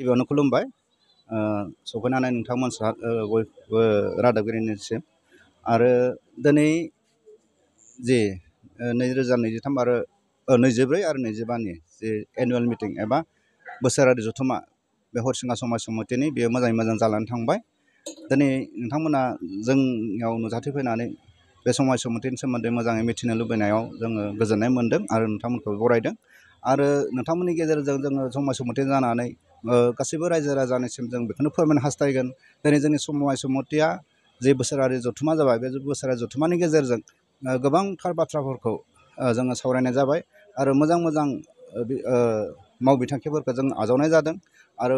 गिबियावनो खुलुमबाय सफैनानै नोंथांमोन रादाबगिरिनिसिम आरो दिनै जे नैरोजा नैजिथाम आरो नैजिब्रै आरो नैजिबानि जे एनुवेल मिटिं एबा बोसोरारि जथुमा बे हरसिंगा समाज समितिनि बेयो मोजाङै मोजां जानानै थांबाय दिनै नोंथांमोना जोंनियाव नुजाथि फैनानै बे समाज समितिनि सोमोन्दै मोजाङै मिथिनो लुबैनायाव जोङो गोजोननाय मोन्दों आरो नोंथांमोनखौ बरायदों आरो नोंथांमोननि गेजेरजों जोङो समाज समिति जानानै गासैबो रायजो राजानिसिम जों बेखौनो फोरमायनो हास्थायगोन दिनै जोंनि समबाय समथिया जे बोसोरारि जथुम्मा जाबाय बे बोसोरारि जथुम्मानि गेजेरजों गोबांथार बाथ्राफोरखौ जोङो सावरायनाय जाबाय आरो मोजां मोजां मावबिथांखिफोरखौ जों आजावनाय जादों आरो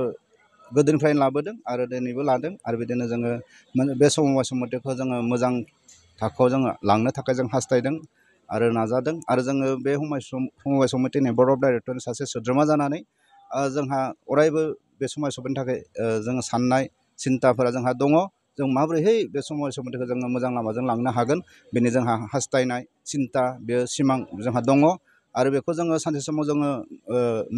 गोदोनिफ्रायनो लाबोदों आरो दिनैबो लादों आरो बिदिनो जोङो बे समबाय समथिखौ जोङो मोजां थाखोआव जोङो लांनो थाखाय जों हास्थायदों आरो नाजादों आरो जोङो बे हमाय समिटिनि बर्ड अफ डाइरेक्टरनि सासे सोद्रोमा जानानै जोंहा अरायबो बे समायसानि थाखाय जोङो साननाय सिन्ताफोरा जोंहा दङ जों माबोरैहाय बे समायसानि थाखाय जोङो मोजां लामाजों लांनो हागोन बेनि जोंहा हास्थायनाय सिन्ता बेयो सिमां जोंहा दङ आरो बेखौ जोङो सानसे समाव जोङो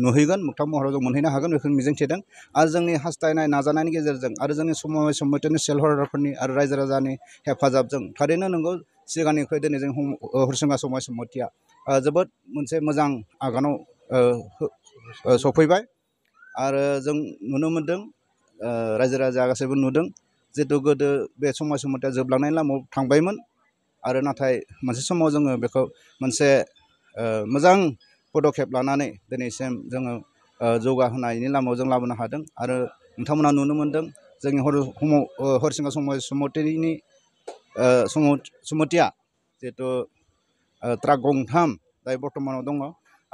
नुहैगोन मोगथां महराव जों मोनहैनो हागोन बेखौ मिजिं थिदों आरो जोंनि हास्थायनाय नाजानायनि गेजेरजों आरो जोंनि समय समयनि सेलहरफोरनि आरो रायजो राजानि हेफाजाबजों थारैनो नंगौ सिगांनिफ्राय दिनै जों हरसिङा समय समतिया जोबोद मोनसे मोजां आगानाव सफैबाय आरो जों नुनो मोन्दों रायजो राजा गासैबो नुदों जितु गोदो बे समाज मथे जोबलांनाय लामायाव थांबायमोन आरो नाथाय मोनसे समाव जोङो बेखौ मोनसे मोजां पदखेब लानानै दिनैसिम जोङो जौगाहोनायनि लामायाव जों लाबोनो हादों आरो नोंथांमोना नुनो मोन्दों जोंनि हर समाव हरसिंगा समाज समितिनि समितिया जितु ट्राक गंथाम दायो बर्तमानाव दङ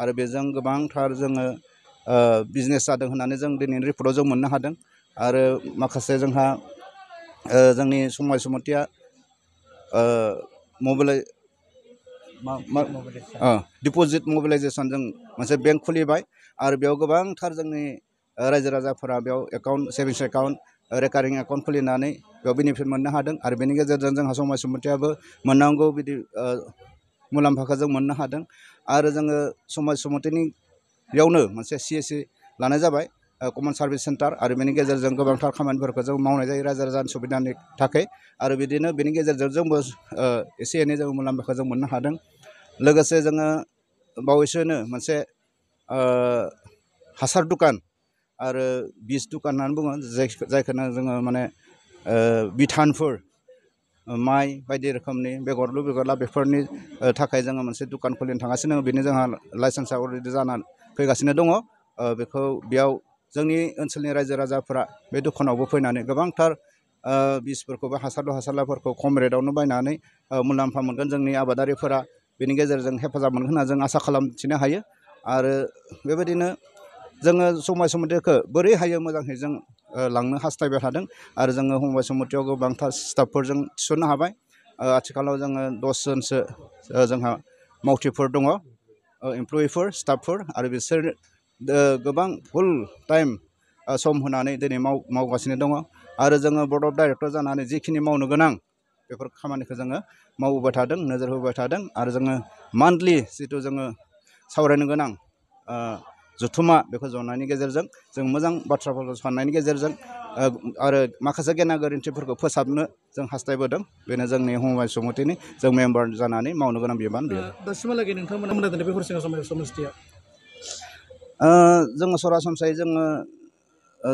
आरो बेजों गोबांथार जोङो बिजनेस जादों होननानै जों दिनैनि रिपर्टआव जों मोननो हादों आरो माखासे जोंहा जोंनि समाज समितिया मबिलाइ डिप'जिट मबिलाइजेसन जों मोनसे बेंक खुलिबाय आरो बेयाव गोबांथार जोंनि रायजो राजाफोरा बेयाव account savings account recurring account खुलिनानै बेयाव बेनिफिट मोननो हादों आरो बेनि गेजेरजों जोंहा समाज समितियाबो मोननांगौ बिदि मुलाम्फाखौ जो मोननो हादों आरो जोङो समाज समितिनि बेयावनो मोनसे सि एस सि लानाय जाबाय कमन सार्भिस सेन्टार और बेनि गेजेरजों गोबांथार खामानिफोरखौ जो मावनाय जायो रायजो राजानि सुबिदानि थाखाय आरो बिदिनो बेनि गेजेरजों जोंबो एसे एनै जों मुलाम्फाखौ जों मोननो हादों लोगोसे जोङो बावैसोनो मोनसे हासार दुकान और बीज दुकान होननानै बुङो जो माने बिधानफोर माइ बायदि रोखोमनि बेगरलु बेगरला बेफोरनि थाखाय जोङो मोनसे दुखान खुलिनो थांगासिनो दङ बेनो जोंहा लाइसेन्सआ अलरेडि जानानै फैगासिनो दङ बेखौ बेयाव जोंनि ओनसोलनि रायजो राजाफोरा बे दखानावबो फैनानै गोबांथार बिसफोरखौ बा हासारल' हासारलाफोरखौ खम रेटआवनो बायनानै मुलाम्फा मोनगोन जोंनि आबादारिफोरा बेनि गेजेरजों हेफाजाब मोनगोन होनना जों आसा खालामथिनो हायो आरो बेबायदिनो जोङो समाय समाथिखो बोरै हायो मोजांहै जों लांनो हास्थायबाय थादों आरो जोङो समाय समाथियाव गोबांथार स्टाफफोरजों थिसननो हाबाय आथिखालाव जोङो दस जनसो जोंहा मावथिफोर दङ एमप्लयिफोर स्टाफफोर आरो बिसोर गोबां फुल टाइम सम होनानै दिनै माव मावगासिनो दङ आरो जोङो बर्ड अफ डाइरेक्टर जानानै जिखिनि मावनो गोनां बेफोर खामानिखौ जोङो मावबोबाय थादों नोजोर होबाय थादों आरो जोङो मान्थलि जिथु जोङो सावरायनो गोनां जथुमा बेखौ जनायनि गेजेरजों जों मोजां बाथ्राफोरखौ साननायनि गेजेरजों आरो माखासे गेना गोरोन्थिफोरखौ फोसाबनो जों हास्थायबोदों बेनो जोंनि हमाय समितिनि जों मेम्बार जानानै मावनो गोनां बिबान बेयो दासिमहालागै नोंथांमोना मोनदों बे हरिसिंगा समाज समितिया जोङो सरासनस्रायै जोङो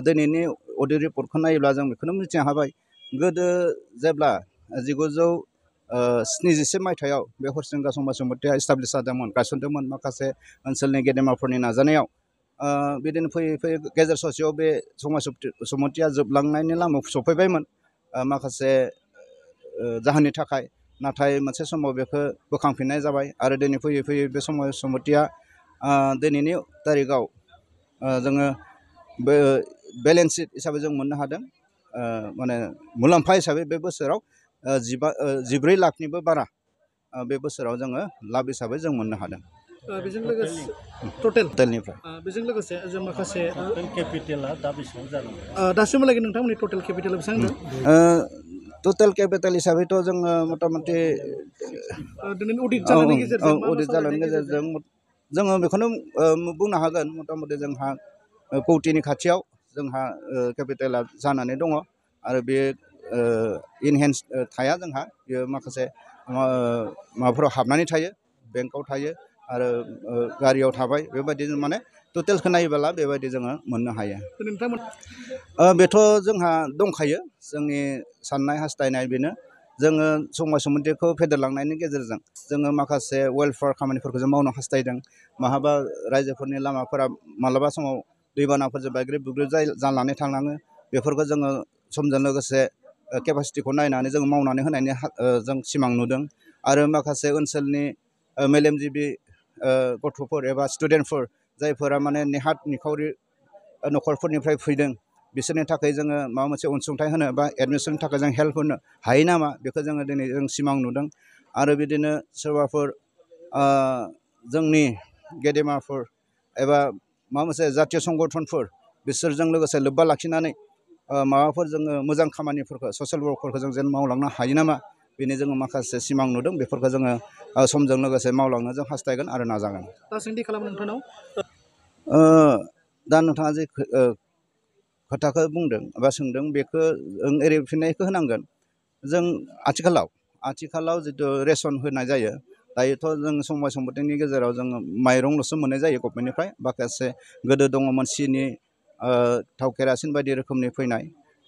दिनैनि अडिट रिपर्टखौ नायोब्ला जों बेखौनो मिथिनो हाबाय गोदो जेब्ला जिगुजौ स्निजिसे मायथाइयाव बे हरिसिंगा समाज समितिया इस्टाब्लिश जादोंमोन गायसनदोंमोन माखासे ओनसोलनि गेदेमाफोरनि नाजानायाव बिदिनो फैयै फैयै गेजेर ससेयाव बे समाज सम्तिया जोबलांनायनि लामायाव सफैबायमोन माखासे जाहोननि थाखाय नाथाय मोनसे समाव बेखौ बोखांफिननाय जाबाय आरो दिनै फैयै फैयै बे समाज सम्तिया दिनैनि तारिखआव जोङो बे बेलेन्स शिट हिसाबै जों मोननो हादों माने मुलाम्फा हिसाबै बे बोसोराव जिबा जिब्रै लाखनिबो बारा बे बोसोराव जोङो लाभ हिसाबै जों मोननो हादों बेजों लोगोसे टटेल टटेलनिफ्राय बेजों लोगोसे जों माखासे केपिटेला दा बेसेबां जानांगौ दासिमहालागै नोंथांमोननि टटेल केपिटेला बेसेबां टटेल केपिटेल हिसाबैथ' जोङो मथा मथि दिनैनि अडिट जानायनि गेजेरजों अडिट जानायनि गेजेरजों आरो गारियाव थाबाय बेबायदिनो माने टटेलखौ नायोबोला बेबायदि जोङो मोननो हायो बेथ' जोंहा दंखायो जोंनि साननाय हास्थायनाय बेनो जोङो समाज समितिखौ फेदेरलांनायनि गेजेरजों जोङो माखासे वेलफेयार खामानिफोरखौ जों मावनो हास्थायदों माहाबा रायजोफोरनि लामाफोरा मालाबा समाव दैबानाफोरजों बुग्रेब बुग्रिब जानानै थांलाङो बेफोरखौ जोङो समजों लोगोसे केपासिटिखौ नायनानै जों मावनानै होनायनि जों सिमां नुदों आरो माखासे ओनसोलनि मेलेमजिबि गथ'फोर एबा स्टुडेन्टफोर जायफोरा माने नेहाद निखावरि न'खरफोरनिफ्राय फैदों बिसोरनि थाखाय जोङो माबा मोनसे अनसुंथाइ होनो बा एडमिसननि थाखाय जों हेल्प होनो हायो नामा बेखौ जोङो दिनै जों सिमां नुदों आरो बिदिनो सोरबाफोर जोंनि गेदेमाफोर एबा माबा मोनसे जातीय संगठनफोर बिसोरजों लोगोसे लोब्बा लाखिनानै माबाफोर जोङो मोजां खामानिफोरखौ ससियेल वर्कफोरखौ जों जेन मावलांनो हायो नामा बेनि जोङो माखासे सिमां नुदों बेफोरखौ जोङो समजों लोगोसे मावलांनो जों हास्थायगोन आरो नाजागोन दा सोंथि खालाम नोंथांनाव दा नोंथाङा जे खोथाखौ बुंदों एबा सोंदों बेखौ जों एरै फिननायखौ होनांगोन जों आथिखालाव आथिखालाव जितु रेसन होनाय जायो दायोथ' जों समाय सम्पतिनि गेजेराव जोङो माइरंल'सो मोननाय जायो गभमेन्टनिफ्राय माखासे गोदो दङमोन सिनि थाव केरासिन बायदि रोखोमनि फैनाय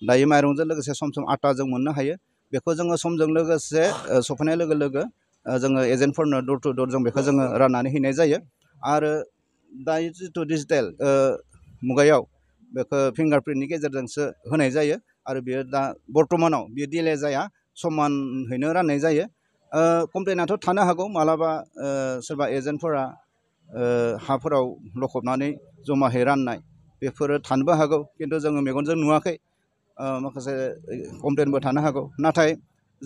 दायो माइरंजों लोगोसे सम सम आटाजों मोननो हायो बेखौ जोङो समजों लोगोसे सफैनाय लोगो लोगो जोङो एजेन्टफोरनो दर टु दर जों बेखौ जोङो राननानै हैनाय जायो आरो दायो जितु डिजिटेल मुगायाव बेखौ फिंगार प्रिन्टनि गेजेरजोंसो होनाय जायो आरो बियो दा बर्तमानाव बियो डिले जाया समानहैनो राननाय जायो कमप्लेनाथ' थानो हागौ मालाबा सोरबा एजेन्टफोरा हाफोराव लखबनानै जमाहै राननाय बेफोरो थानोबो हागौ खिन्थु जोङो मेगनजों नुवाखै माखासे कमप्लेनबो थानो हागौ नाथाय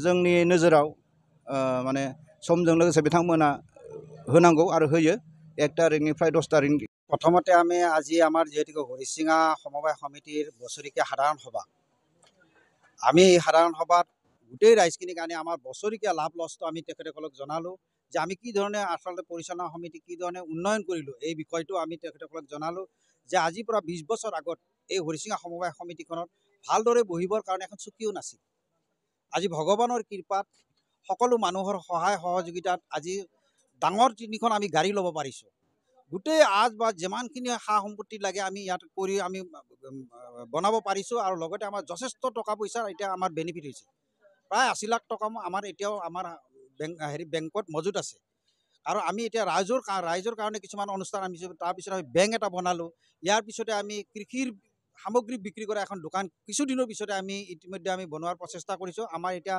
जोंनि नोजोराव माने समजों लोगोसे बिथांमोना होनांगौ आरो होयो এক তারিখনিফ্রাই দশ তারিখ প্রথমতে আমি আজি আমার যেহেতু হরিশিঙা সমবায় সমিতির বছরিকা সাধারণ সভা আমি এই সাধারণ সভাত গোটেই রাইজখিনিক আনি আমার বছরিকা লাভ লস্ট আমি তেখেতসলক জনালো যে আমি কি ধরনের আসলে পরিচালনা সমিতি কি ধরনের উন্নয়ন করলো এই বিষয়টা আমি তেখেতসলক জনালো যে আজিপা বিশ বছর আগত এই হরিশিঙা সমবায় সমিতিখন ভালদৰে বহিবৰ কাৰণে এখন চকীও নাছিল আজি ভগৱানৰ কৃপাত সকলো মানুহৰ সহায় সহযোগিতাত আজি ডাঙৰ তিনিখন আমি গাড়ী ল'ব পাৰিছোঁ গোটেই আজ বা যিমানখিনি সা সম্পত্তি লাগে আমি ইয়াত কৰি আমি বনাব পাৰিছোঁ আৰু লগতে আমাৰ যথেষ্ট টকা পইচাৰ এতিয়া আমাৰ বেনিফিট হৈছে প্ৰায় আশী লাখ টকা আমাৰ এতিয়াও আমাৰ বেংক হেৰি বেংকত মজুত আছে আৰু আমি এতিয়া ৰাইজৰ ৰাইজৰ কাৰণে কিছুমান অনুষ্ঠান আমি তাৰপিছত আমি বেংক এটা বনালোঁ ইয়াৰ পিছতে আমি কৃষিৰ সামগ্ৰী বিক্ৰী কৰা এখন দোকান কিছুদিনৰ পিছতে আমি ইতিমধ্যে আমি বনোৱাৰ প্ৰচেষ্টা কৰিছোঁ আমাৰ এতিয়া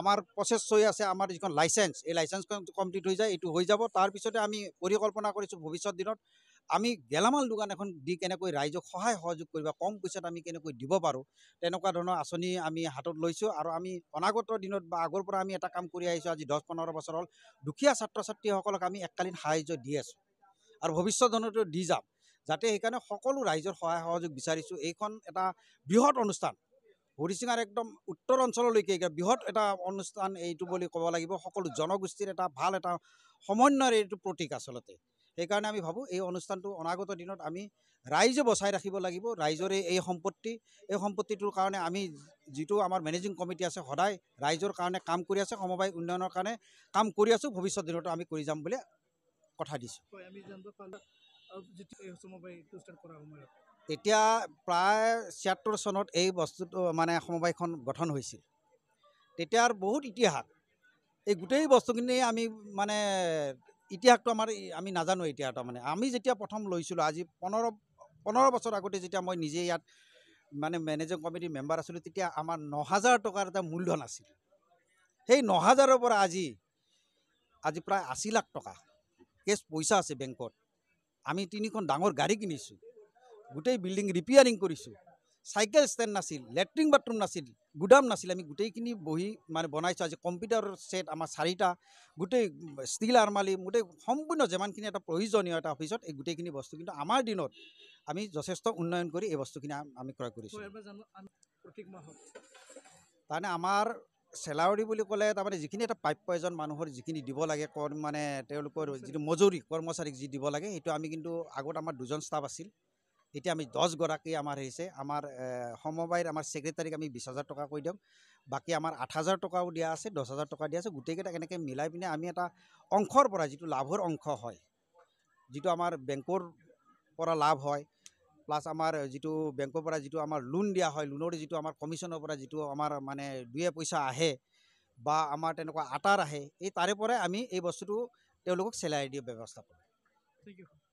আমাৰ প্ৰচেছ হৈ আছে আমাৰ যিখন লাইচেঞ্চ এই লাইচেঞ্চখন কমপ্লিট হৈ যায় এইটো হৈ যাব তাৰপিছতে আমি পৰিকল্পনা কৰিছোঁ ভৱিষ্যত দিনত আমি গেলামাল দোকান এখন দি কেনেকৈ ৰাইজক সহায় সহযোগ কৰিব কম পইচাত আমি কেনেকৈ দিব পাৰোঁ তেনেকুৱা ধৰণৰ আঁচনি আমি হাতত লৈছোঁ আৰু আমি অনাগত দিনত বা আগৰ পৰা আমি এটা কাম কৰি আহিছোঁ আজি দহ পোন্ধৰ বছৰ হ'ল দুখীয়া ছাত্ৰ ছাত্ৰীসকলক আমি এককালীন সাহাৰ্য দি আছোঁ আৰু ভৱিষ্যত দিনতো দি যাম যাতে সেইকাৰণে সকলো ৰাইজৰ সহায় সহযোগ বিচাৰিছোঁ এইখন এটা বৃহৎ অনুষ্ঠান হৰিচিঙাৰ একদম উত্তৰ অঞ্চললৈকে বৃহৎ এটা অনুষ্ঠান এইটো বুলি ক'ব লাগিব সকলো জনগোষ্ঠীৰ এটা ভাল এটা সমন্বয়ৰ এইটো প্ৰতীক আচলতে সেইকাৰণে আমি ভাবোঁ এই অনুষ্ঠানটো অনাগত দিনত আমি ৰাইজে বচাই ৰাখিব লাগিব ৰাইজৰে এই সম্পত্তি এই সম্পত্তিটোৰ কাৰণে আমি যিটো আমাৰ মেনেজিং কমিটি আছে সদায় ৰাইজৰ কাৰণে কাম কৰি আছে সমবায় উন্নয়নৰ কাৰণে কাম কৰি আছোঁ ভৱিষ্যত দিনতো আমি কৰি যাম বুলি কথা দিছোঁ এতিয়া প্ৰায় ছিয়াত্তৰ চনত এই বস্তুটো মানে সমবায়খন গঠন হৈছিল তেতিয়াৰ বহুত ইতিহাস এই গোটেই বস্তুখিনি আমি মানে ইতিহাসটো আমাৰ আমি নাজানো এতিয়া তাৰমানে আমি যেতিয়া প্ৰথম লৈছিলোঁ আজি পোন্ধৰ পোন্ধৰ বছৰ আগতে যেতিয়া মই নিজে ইয়াত মানে মেনেজিং কমিটিৰ মেম্বাৰ আছিলোঁ তেতিয়া আমাৰ ন হাজাৰ টকাৰ এটা মূলধন আছিল সেই ন হাজাৰৰ পৰা আজি আজি প্ৰায় আশী লাখ টকা কেছ পইচা আছে বেংকত আমি তিনিখন ডাঙৰ গাড়ী কিনিছোঁ গোটেই বিল্ডিং ৰিপেয়াৰিং কৰিছোঁ চাইকেল ষ্টেণ্ড নাছিল লেট্ৰিন বাথৰুম নাছিল গুদাম নাছিল আমি গোটেইখিনি বহি মানে বনাইছোঁ আজি কম্পিউটাৰৰ ছেট আমাৰ চাৰিটা গোটেই ষ্টীল আৰমালি গোটেই সম্পূৰ্ণ যিমানখিনি এটা প্ৰয়োজনীয় এটা অফিচত এই গোটেইখিনি বস্তু কিন্তু আমাৰ দিনত আমি যথেষ্ট উন্নয়ন কৰি এই বস্তুখিনি আমি ক্ৰয় কৰিছোঁ তাৰমানে আমাৰ চেলাৰী বুলি ক'লে তাৰমানে যিখিনি এটা প্ৰাপ্য এজন মানুহৰ যিখিনি দিব লাগে কৰ মানে তেওঁলোকৰ যিটো মজুৰি কৰ্মচাৰীক যি দিব লাগে সেইটো আমি কিন্তু আগত আমাৰ দুজন ষ্টাফ আছিল এতিয়া আমি দহগৰাকী আমাৰ আহিছে আমাৰ সমবায়ৰ আমাৰ ছেক্ৰেটাৰীক আমি বিছ হাজাৰ টকা কৈ দিওঁ বাকী আমাৰ আঠ হাজাৰ টকাও দিয়া আছে দহ হাজাৰ টকা দিয়া আছে গোটেইকেইটা এনেকৈ মিলাই পিনে আমি এটা অংশৰ পৰা যিটো লাভৰ অংশ হয় যিটো আমাৰ বেংকৰ পৰা লাভ হয় প্লাছ আমাৰ যিটো বেংকৰ পৰা যিটো আমাৰ লোন দিয়া হয় লোনৰ যিটো আমাৰ কমিশ্যনৰ পৰা যিটো আমাৰ মানে দুয়ে পইচা আহে বা আমাৰ তেনেকুৱা আটাৰ আহে এই তাৰে পৰাই আমি এই বস্তুটো তেওঁলোকক চেলাই দিয়াৰ ব্যৱস্থা কৰোঁ